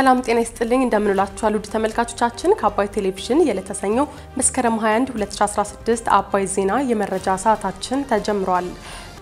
ሰላም ጤና ይስጥልኝ እንደምንላችኋል ውድ ተመልካቾቻችን ከአባይ ቴሌቪዥን የለተሰኘው መስከረም 21 2016 አባይ ዜና የመረጃ ሰዓታችን ተጀምሯል።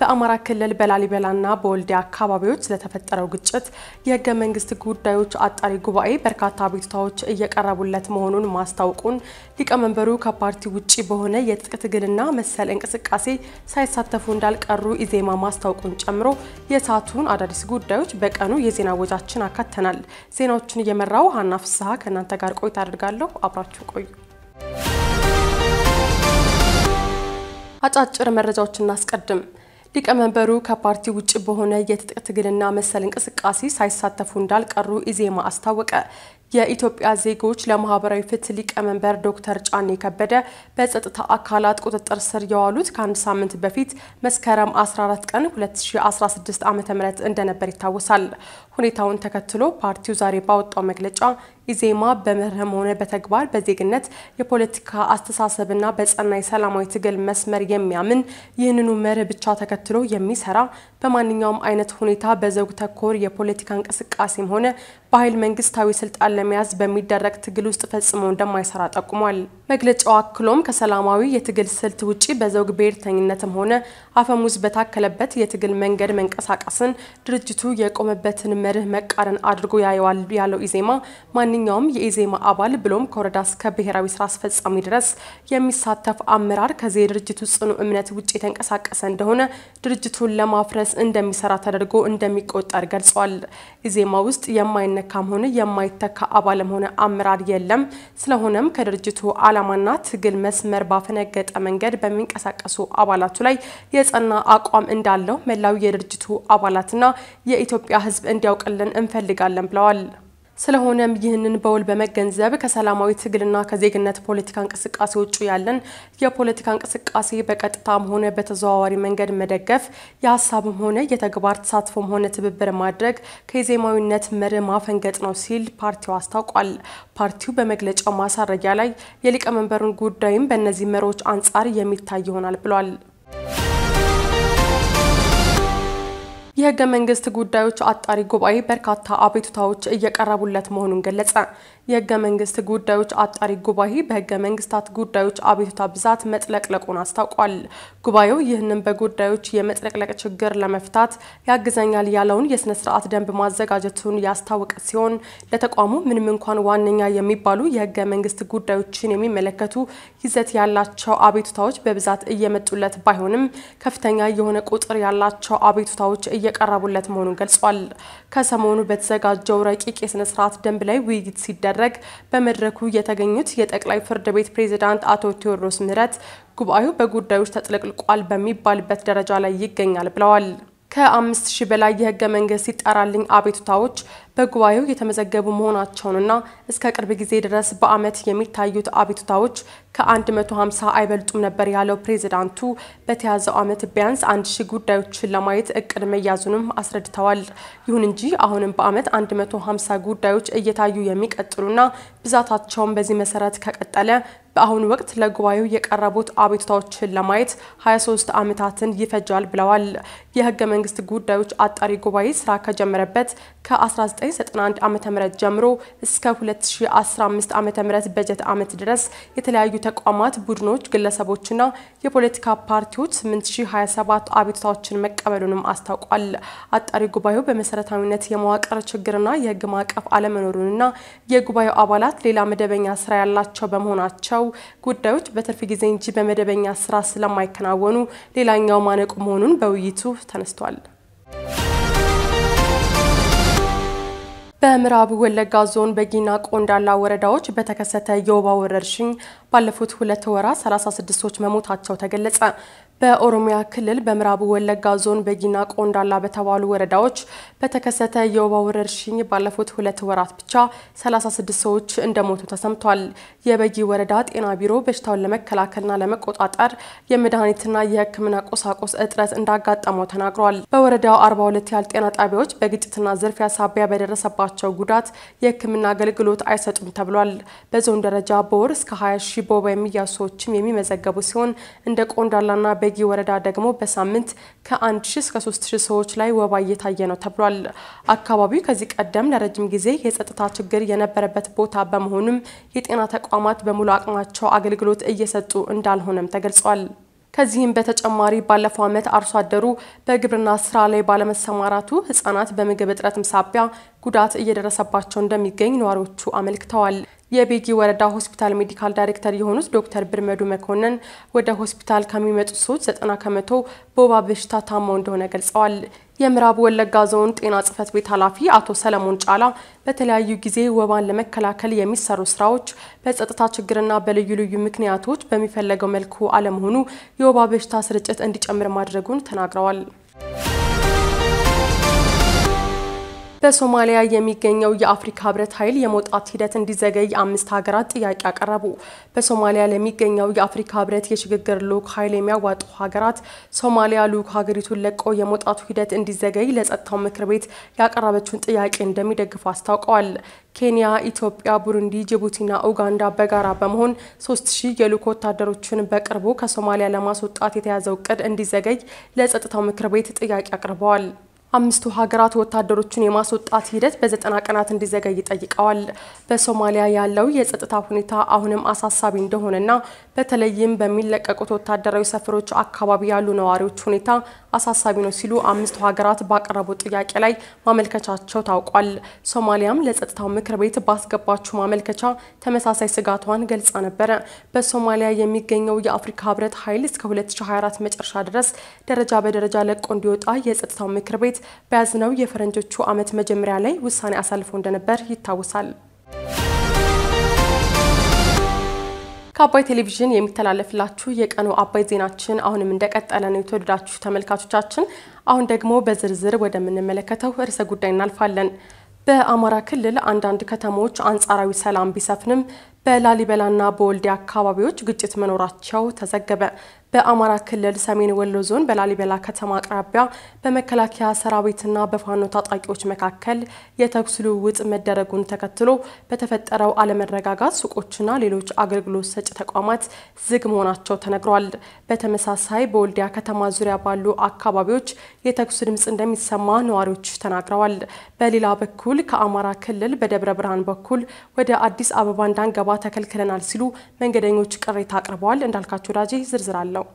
በአማራ ክልል በላሊበላና በወልዲያ አካባቢዎች ስለተፈጠረው ግጭት የህገ መንግስት ጉዳዮች አጣሪ ጉባኤ በርካታ አቤቱታዎች እየቀረቡለት መሆኑን ማስታወቁን ሊቀመንበሩ ከፓርቲ ውጭ በሆነ የትጥቅ ትግልና መሰል እንቅስቃሴ ሳይሳተፉ እንዳልቀሩ ኢዜማ ማስታወቁን ጨምሮ የሰዓቱን አዳዲስ ጉዳዮች በቀኑ የዜና ወጃችን አካተናል። ዜናዎቹን እየመራው ሀና ፍስሀ ከእናንተ ጋር ቆይታ አድርጋለሁ። አብራችሁ ቆዩ። አጫጭር መረጃዎችን እናስቀድም። ሊቀመንበሩ ከፓርቲ ውጭ በሆነ የትጥቅ ትግልና መሰል እንቅስቃሴ ሳይሳተፉ እንዳልቀሩ ኢዜማ አስታወቀ። የኢትዮጵያ ዜጎች ለማህበራዊ ፍትህ ሊቀመንበር ዶክተር ጫኔ ከበደ በጸጥታ አካላት ቁጥጥር ስር የዋሉት ከአንድ ሳምንት በፊት መስከረም 14 ቀን 2016 ዓ.ም እንደነበር ይታወሳል። ሁኔታውን ተከትሎ ፓርቲው ዛሬ ባወጣው መግለጫ ኢዜማ በመርህም ሆነ በተግባር በዜግነት የፖለቲካ አስተሳሰብና በጸና የሰላማዊ ትግል መስመር የሚያምን ይህንኑ መርህ ብቻ ተከትሎ የሚሰራ በማንኛውም አይነት ሁኔታ በዘውግ ተኮር የፖለቲካ እንቅስቃሴም ሆነ በኃይል መንግስታዊ ስልጣን ለመያዝ በሚደረግ ትግል ውስጥ ፈጽሞ እንደማይሰራ ጠቁሟል። መግለጫው አክሎም ከሰላማዊ የትግል ስልት ውጪ በዘውግ ብሔርተኝነትም ሆነ አፈሙዝ በታከለበት የትግል መንገድ መንቀሳቀስን ድርጅቱ የቆመበትን መርህ መቃረን አድርጎ ያየዋል ያለው ኢዜማ ማንኛውም የኢዜማ አባል ብሎም ከወረዳ እስከ ብሔራዊ ስራ አስፈጻሚ ድረስ የሚሳተፍ አመራር ከዚህ የድርጅቱ ጽኑ እምነት ውጭ የተንቀሳቀሰ እንደሆነ ድርጅቱን ለማፍረስ እንደሚሰራ ተደርጎ እንደሚቆጠር ገልጿል። ኢዜማ ውስጥ የማይነካም ሆነ የማይተካ አባልም ሆነ አመራር የለም። ስለሆነም ከድርጅቱ አላ ዓላማና ትግል መስመር ባፈነገጠ መንገድ በሚንቀሳቀሱ አባላቱ ላይ የጸና አቋም እንዳለው መላው የድርጅቱ አባላትና የኢትዮጵያ ሕዝብ እንዲያውቅልን እንፈልጋለን ብለዋል። ስለሆነም ይህንን በውል በመገንዘብ ከሰላማዊ ትግልና ከዜግነት ፖለቲካ እንቅስቃሴ ውጭ ያለን የፖለቲካ እንቅስቃሴ በቀጥታም ሆነ በተዘዋዋሪ መንገድ መደገፍ፣ የሀሳብም ሆነ የተግባር ተሳትፎም ሆነ ትብብር ማድረግ ከኢዜማዊነት መርህ ማፈንገጥ ነው ሲል ፓርቲው አስታውቋል። ፓርቲው በመግለጫው ማሳረጊያ ላይ የሊቀመንበሩን ጉዳይም በእነዚህ መሪዎች አንጻር የሚታይ ይሆናል ብሏል። የህገ መንግስት ጉዳዮች አጣሪ ጉባኤ በርካታ አቤቱታዎች እየቀረቡለት መሆኑን ገለጸ። የህገ መንግስት ጉዳዮች አጣሪ ጉባኤ በህገ መንግስታት ጉዳዮች አቤቱታ ብዛት መጥለቅለቁን አስታውቋል። ጉባኤው ይህንን በጉዳዮች የመጥለቅለቅ ችግር ለመፍታት ያግዘኛል ያለውን የስነ ስርዓት ደንብ ማዘጋጀቱን ያስታወቀ ሲሆን ለተቋሙ ምንም እንኳን ዋነኛ የሚባሉ የህገ መንግስት ጉዳዮችን የሚመለከቱ ይዘት ያላቸው አቤቱታዎች በብዛት እየመጡለት ባይሆንም ከፍተኛ የሆነ ቁጥር ያላቸው አቤቱታዎች እየቀረቡለት መሆኑን ገልጿል። ከሰሞኑ በተዘጋጀው ረቂቅ የስነ ስርዓት ደንብ ላይ ውይይት ሲደረግ ሲደረግ በመድረኩ የተገኙት የጠቅላይ ፍርድ ቤት ፕሬዝዳንት አቶ ቴዎድሮስ ምህረት ጉባኤው በጉዳዮች ተጥለቅልቋል በሚባልበት ደረጃ ላይ ይገኛል ብለዋል። ከአምስት ሺህ በላይ የህገ መንግስት ይጣራልኝ አቤቱታዎች በጉባኤው የተመዘገቡ መሆናቸውንና እስከ ቅርብ ጊዜ ድረስ በአመት የሚታዩት አቤቱታዎች ከ150 አይበልጡም ነበር ያለው ፕሬዝዳንቱ በተያዘው ዓመት ቢያንስ አንድ ሺህ ጉዳዮችን ለማየት እቅድ መያዙንም አስረድተዋል። ይሁን እንጂ አሁንም በዓመት 150 ጉዳዮች እየታዩ የሚቀጥሉና ብዛታቸውን በዚህ መሰረት ከቀጠለ በአሁኑ ወቅት ለጉባኤው የቀረቡት አቤቱታዎችን ለማየት 23 ዓመታትን ይፈጃል ብለዋል። የህገ መንግስት ጉዳዮች አጣሪ ጉባኤ ስራ ከጀመረበት ከ1991 ዓ.ም ጀምሮ እስከ 2015 ም በጀት ዓመት ድረስ የተለያዩ ተቋማት፣ ቡድኖች፣ ግለሰቦችና የፖለቲካ ፓርቲዎች 8027 አቤቱታዎችን መቀበሉንም አስታውቋል። አጣሪ ጉባኤው በመሰረታዊነት የመዋቅር ችግርና የህግ ማዕቀፍ አለመኖሩንና የጉባኤው አባላት ሌላ መደበኛ ስራ ያላቸው በመሆናቸው ጉዳዮች በትርፍ ጊዜ እንጂ በመደበኛ ስራ ስለማይከናወኑ ሌላኛው ማነቁ መሆኑን በውይይቱ ተነስቷል። በምዕራብ ወለጋ ዞን በጊና ቆንዳላ ወረዳዎች በተከሰተ የወባ ወረርሽኝ ባለፉት ሁለት ወራት 36 ሰዎች መሞታቸው ተገለጸ። በኦሮሚያ ክልል በምዕራቡ ወለጋ ዞን በጊና ቆንዳላ በተባሉ ወረዳዎች በተከሰተ የወባ ወረርሽኝ ባለፉት ሁለት ወራት ብቻ 36 ሰዎች እንደሞቱ ተሰምቷል። የበጊ ወረዳ ጤና ቢሮ በሽታውን ለመከላከልና ለመቆጣጠር የመድኃኒትና የሕክምና ቁሳቁስ እጥረት እንዳጋጠመው ተናግሯል። በወረዳው 42 ያህል ጤና ጣቢያዎች በግጭትና ዝርፊያ ሳቢያ በደረሰባቸው ጉዳት የሕክምና አገልግሎት አይሰጡም ተብሏል። በዞን ደረጃ በወር እስከ 20 ሺህ በወባ የሚያዙ ሰዎችም የሚመዘገቡ ሲሆን እንደ ቆንዳላና በጊ ወረዳ ደግሞ በሳምንት ከ1000 እስከ 3000 ሰዎች ላይ ወባ እየታየ ነው ተብሏል። አካባቢው ከዚህ ቀደም ለረጅም ጊዜ የጸጥታ ችግር የነበረበት ቦታ በመሆኑም የጤና ተቋማት በሙሉ አቅማቸው አገልግሎት እየሰጡ እንዳልሆነም ተገልጿል። ከዚህም በተጨማሪ ባለፈው ዓመት አርሶ አደሩ በግብርና ስራ ላይ ባለመሰማራቱ ህጻናት በምግብ እጥረትም ሳቢያ ጉዳት እየደረሰባቸው እንደሚገኝ ነዋሪዎቹ አመልክተዋል። የቤጊ ወረዳ ሆስፒታል ሜዲካል ዳይሬክተር የሆኑት ዶክተር ብርመዱ መኮንን ወደ ሆስፒታል ከሚመጡት ሰዎች ዘጠና ከመቶ በወባ በሽታ ታመው እንደሆነ ገልጸዋል። የምዕራብ ወለጋ ዞን ጤና ጽሕፈት ቤት ኃላፊ አቶ ሰለሞን ጫላ በተለያዩ ጊዜ ወባን ለመከላከል የሚሰሩ ስራዎች በጸጥታ ችግርና በልዩ ልዩ ምክንያቶች በሚፈለገው መልኩ አለመሆኑ የወባ በሽታ ስርጭት እንዲጨምር ማድረጉን ተናግረዋል። በሶማሊያ የሚገኘው የአፍሪካ ህብረት ኃይል የመውጣት ሂደት እንዲዘገይ አምስት ሀገራት ጥያቄ አቀረቡ። በሶማሊያ ለሚገኘው የአፍሪካ ህብረት የሽግግር ልዑክ ኃይል የሚያዋጡ ሀገራት ሶማሊያ ልዑክ ሀገሪቱን ለቀው የመውጣቱ ሂደት እንዲዘገይ ለጸጥታው ምክር ቤት ያቀረበችውን ጥያቄ እንደሚደግፉ አስታውቀዋል። ኬንያ፣ ኢትዮጵያ፣ ቡሩንዲ፣ ጅቡቲና ኡጋንዳ በጋራ በመሆን ሶስት ሺህ የልዑክ ወታደሮችን በቅርቡ ከሶማሊያ ለማስወጣት የተያዘው እቅድ እንዲዘገይ ለጸጥታው ምክር ቤት ጥያቄ አቅርበዋል። አምስቱ ሀገራት ወታደሮችን የማስወጣት ሂደት በዘጠና ቀናት እንዲዘገይ ጠይቀዋል። በሶማሊያ ያለው የጸጥታ ሁኔታ አሁንም አሳሳቢ እንደሆነና በተለይም በሚለቀቁት ወታደራዊ ሰፈሮች አካባቢ ያሉ ነዋሪዎች ሁኔታ አሳሳቢ ነው ሲሉ አምስቱ ሀገራት ባቀረቡት ጥያቄ ላይ ማመልከቻቸው ታውቋል። ሶማሊያም ለጸጥታው ምክር ቤት ባስገባችው ማመልከቻ ተመሳሳይ ስጋቷን ገልጻ ነበረ። በሶማሊያ የሚገኘው የአፍሪካ ህብረት ኃይል እስከ 2024 መጨረሻ ድረስ ደረጃ በደረጃ ለቆ እንዲወጣ የጸጥታው ምክር ቤት ቤት በያዝነው የፈረንጆቹ ዓመት መጀመሪያ ላይ ውሳኔ አሳልፎ እንደነበር ይታወሳል። ከአባይ ቴሌቪዥን የሚተላለፍላችሁ የቀኑ አባይ ዜናችን አሁንም እንደቀጠለ ነው። የተወደዳችሁ ተመልካቾቻችን፣ አሁን ደግሞ በዝርዝር ወደምንመለከተው ርዕሰ ጉዳይ እናልፋለን። በአማራ ክልል አንዳንድ ከተሞች አንጻራዊ ሰላም ቢሰፍንም በላሊበላና በወልዲያ አካባቢዎች ግጭት መኖራቸው ተዘገበ። በአማራ ክልል ሰሜን ወሎ ዞን በላሊበላ ከተማ አቅራቢያ በመከላከያ ሰራዊትና በፋኖ ታጣቂዎች መካከል የተኩስ ልውውጥ መደረጉን ተከትሎ በተፈጠረው አለመረጋጋት ሱቆችና ሌሎች አገልግሎት ሰጪ ተቋማት ዝግ መሆናቸው ተነግሯል። በተመሳሳይ በወልዲያ ከተማ ዙሪያ ባሉ አካባቢዎች የተኩስ ድምፅ እንደሚሰማ ነዋሪዎች ተናግረዋል። በሌላ በኩል ከአማራ ክልል በደብረ ብርሃን በኩል ወደ አዲስ አበባ እንዳንገባ ተከልክለናል ሲሉ መንገደኞች ቅሬታ አቅርበዋል። እንዳልካቸው ወዳጄ ዝርዝር አለው።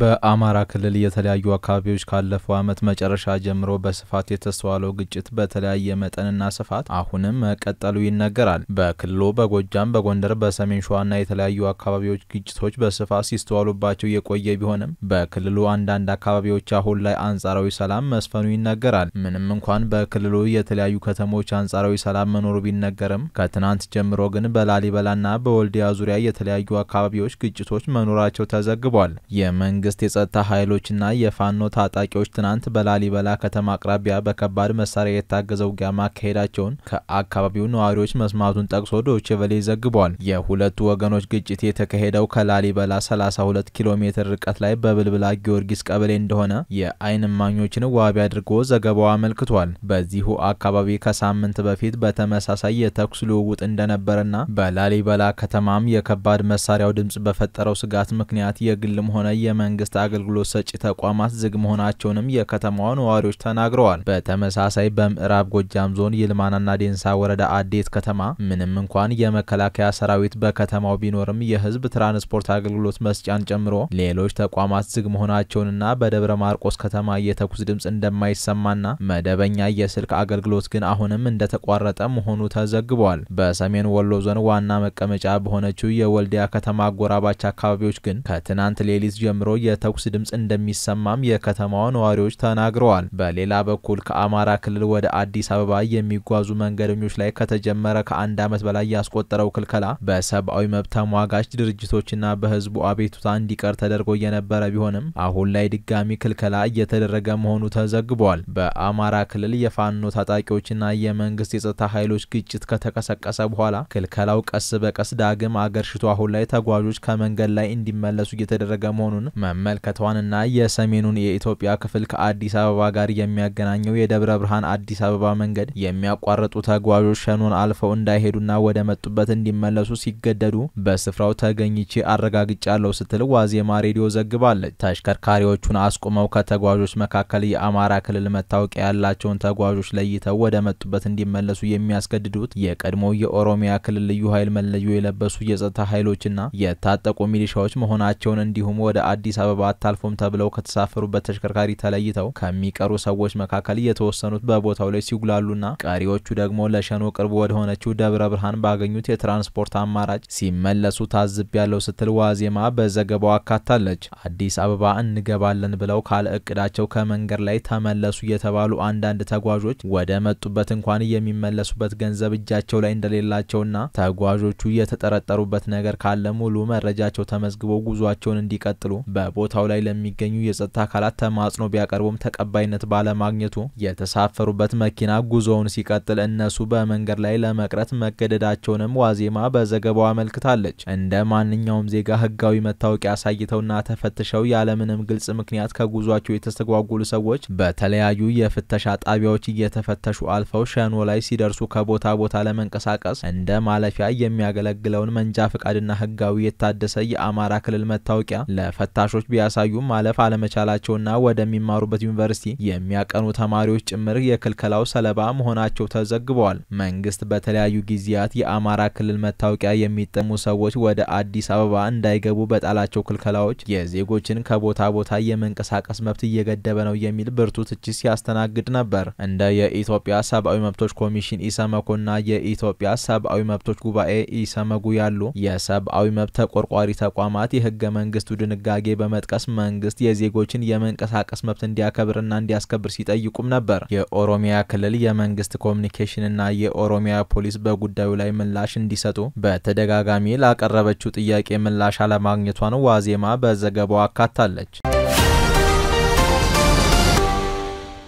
በአማራ ክልል የተለያዩ አካባቢዎች ካለፈው ዓመት መጨረሻ ጀምሮ በስፋት የተስተዋለው ግጭት በተለያየ መጠንና ስፋት አሁንም መቀጠሉ ይነገራል። በክልሉ በጎጃም፣ በጎንደር፣ በሰሜን ሸዋና የተለያዩ አካባቢዎች ግጭቶች በስፋት ሲስተዋሉባቸው የቆየ ቢሆንም በክልሉ አንዳንድ አካባቢዎች አሁን ላይ አንጻራዊ ሰላም መስፈኑ ይነገራል። ምንም እንኳን በክልሉ የተለያዩ ከተሞች አንጻራዊ ሰላም መኖሩ ቢነገርም ከትናንት ጀምሮ ግን በላሊበላና በወልዲያ ዙሪያ የተለያዩ አካባቢዎች ግጭቶች መኖራቸው ተዘግቧል። የመን የመንግስት የጸጥታ ኃይሎችና የፋኖ ታጣቂዎች ትናንት በላሊበላ ከተማ አቅራቢያ በከባድ መሳሪያ የታገዘ ውጊያ ማካሄዳቸውን ከአካባቢው ነዋሪዎች መስማቱን ጠቅሶ ዶቼ ቬለ ዘግቧል። የሁለቱ ወገኖች ግጭት የተካሄደው ከላሊበላ 32 ኪሎ ሜትር ርቀት ላይ በብልብላ ጊዮርጊስ ቀበሌ እንደሆነ የአይን እማኞችን ዋቢ አድርጎ ዘገባው አመልክቷል። በዚሁ አካባቢ ከሳምንት በፊት በተመሳሳይ የተኩስ ልውውጥ እንደነበረና በላሊበላ ከተማም የከባድ መሳሪያው ድምጽ በፈጠረው ስጋት ምክንያት የግልም ሆነ የመን የመንግስት አገልግሎት ሰጪ ተቋማት ዝግ መሆናቸውንም የከተማዋ ነዋሪዎች ተናግረዋል። በተመሳሳይ በምዕራብ ጎጃም ዞን ይልማናና ዴንሳ ወረዳ አዴት ከተማ ምንም እንኳን የመከላከያ ሰራዊት በከተማው ቢኖርም የህዝብ ትራንስፖርት አገልግሎት መስጫን ጨምሮ ሌሎች ተቋማት ዝግ መሆናቸውንና በደብረ ማርቆስ ከተማ የተኩስ ድምፅ እንደማይሰማና መደበኛ የስልክ አገልግሎት ግን አሁንም እንደተቋረጠ መሆኑ ተዘግቧል። በሰሜን ወሎ ዞን ዋና መቀመጫ በሆነችው የወልዲያ ከተማ አጎራባች አካባቢዎች ግን ከትናንት ሌሊት ጀምሮ የተኩስ ድምፅ እንደሚሰማም የከተማዋ ነዋሪዎች ተናግረዋል። በሌላ በኩል ከአማራ ክልል ወደ አዲስ አበባ የሚጓዙ መንገደኞች ላይ ከተጀመረ ከአንድ ዓመት በላይ ያስቆጠረው ክልከላ በሰብአዊ መብት ተሟጋች ድርጅቶችና በህዝቡ አቤቱታ እንዲቀር ተደርጎ የነበረ ቢሆንም አሁን ላይ ድጋሚ ክልከላ እየተደረገ መሆኑ ተዘግቧል። በአማራ ክልል የፋኖ ታጣቂዎችና የመንግስት የጸጥታ ኃይሎች ግጭት ከተቀሰቀሰ በኋላ ክልከላው ቀስ በቀስ ዳግም አገርሽቶ አሁን ላይ ተጓዦች ከመንገድ ላይ እንዲመለሱ እየተደረገ መሆኑን መመልከቷንና የሰሜኑን የኢትዮጵያ ክፍል ከአዲስ አበባ ጋር የሚያገናኘው የደብረ ብርሃን አዲስ አበባ መንገድ የሚያቋርጡ ተጓዦች ሸኖን አልፈው እንዳይሄዱና ወደ መጡበት እንዲመለሱ ሲገደዱ በስፍራው ተገኝቼ አረጋግጫለሁ ስትል ዋዜማ ሬዲዮ ዘግባለች። ተሽከርካሪዎቹን አስቁመው ከተጓዦች መካከል የአማራ ክልል መታወቂያ ያላቸውን ተጓዦች ለይተው ወደ መጡበት እንዲመለሱ የሚያስገድዱት የቀድሞ የኦሮሚያ ክልል ልዩ ኃይል መለዮ የለበሱ የጸጥታ ኃይሎችና የታጠቁ ሚሊሻዎች መሆናቸውን እንዲሁም ወደ አዲስ አዲስ አበባ አታልፎም ተብለው ከተሳፈሩበት ተሽከርካሪ ተለይተው ከሚቀሩ ሰዎች መካከል የተወሰኑት በቦታው ላይ ሲጉላሉና ቀሪዎቹ ደግሞ ለሸኖ ቅርብ ወደሆነችው ደብረ ብርሃን ባገኙት የትራንስፖርት አማራጭ ሲመለሱ ታዝብ ያለው ስትል ዋዜማ በዘገባው አካታለች። አዲስ አበባ እንገባለን ብለው ካለ እቅዳቸው ከመንገድ ላይ ተመለሱ የተባሉ አንዳንድ ተጓዦች ወደ መጡበት እንኳን የሚመለሱበት ገንዘብ እጃቸው ላይ እንደሌላቸውና ተጓዦቹ የተጠረጠሩበት ነገር ካለ ሙሉ መረጃቸው ተመዝግቦ ጉዟቸውን እንዲቀጥሉ በ በቦታው ላይ ለሚገኙ የጸጥታ አካላት ተማጽኖ ቢያቀርቡም ተቀባይነት ባለማግኘቱ የተሳፈሩበት መኪና ጉዞውን ሲቀጥል እነሱ በመንገድ ላይ ለመቅረት መገደዳቸውንም ዋዜማ በዘገባው አመልክታለች። እንደ ማንኛውም ዜጋ ህጋዊ መታወቂያ አሳይተውና ተፈትሸው ያለምንም ግልጽ ምክንያት ከጉዟቸው የተስተጓጉሉ ሰዎች በተለያዩ የፍተሻ ጣቢያዎች እየተፈተሹ አልፈው ሸኖ ላይ ሲደርሱ ከቦታ ቦታ ለመንቀሳቀስ እንደ ማለፊያ የሚያገለግለውን መንጃ ፍቃድና ህጋዊ የታደሰ የአማራ ክልል መታወቂያ ለፈታሹ ተመላሾች ቢያሳዩም ማለፍ አለመቻላቸውና ወደሚማሩበት ዩኒቨርሲቲ የሚያቀኑ ተማሪዎች ጭምር የክልከላው ሰለባ መሆናቸው ተዘግበዋል። መንግስት በተለያዩ ጊዜያት የአማራ ክልል መታወቂያ የሚጠሙ ሰዎች ወደ አዲስ አበባ እንዳይገቡ በጣላቸው ክልከላዎች የዜጎችን ከቦታ ቦታ የመንቀሳቀስ መብት እየገደበ ነው የሚል ብርቱ ትችት ሲያስተናግድ ነበር። እንደ የኢትዮጵያ ሰብአዊ መብቶች ኮሚሽን ኢሰመኮና የኢትዮጵያ ሰብአዊ መብቶች ጉባኤ ኢሰመጉ ያሉ የሰብአዊ መብት ተቆርቋሪ ተቋማት የህገ መንግስቱ ድንጋጌ በመጥቀስ መንግስት የዜጎችን የመንቀሳቀስ መብት እንዲያከብርና እንዲያስከብር ሲጠይቁም ነበር። የኦሮሚያ ክልል የመንግስት ኮሚኒኬሽንና የኦሮሚያ ፖሊስ በጉዳዩ ላይ ምላሽ እንዲሰጡ በተደጋጋሚ ላቀረበችው ጥያቄ ምላሽ አለማግኘቷን ዋዜማ በዘገባው አካታለች።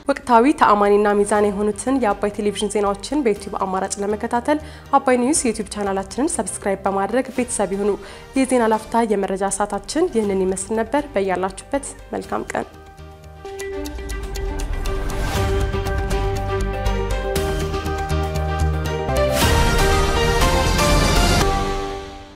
ወቅታዊ፣ ተአማኒና ሚዛን የሆኑትን የአባይ ቴሌቪዥን ዜናዎችን በዩቲዩብ አማራጭ ለመከታተል አባይ ኒውስ የዩቲዩብ ቻናላችንን ሰብስክራይብ በማድረግ ቤተሰብ ይሁኑ። የዜና ላፍታ የመረጃ ሰዓታችን ይህንን ይመስል ነበር። በያላችሁበት መልካም ቀን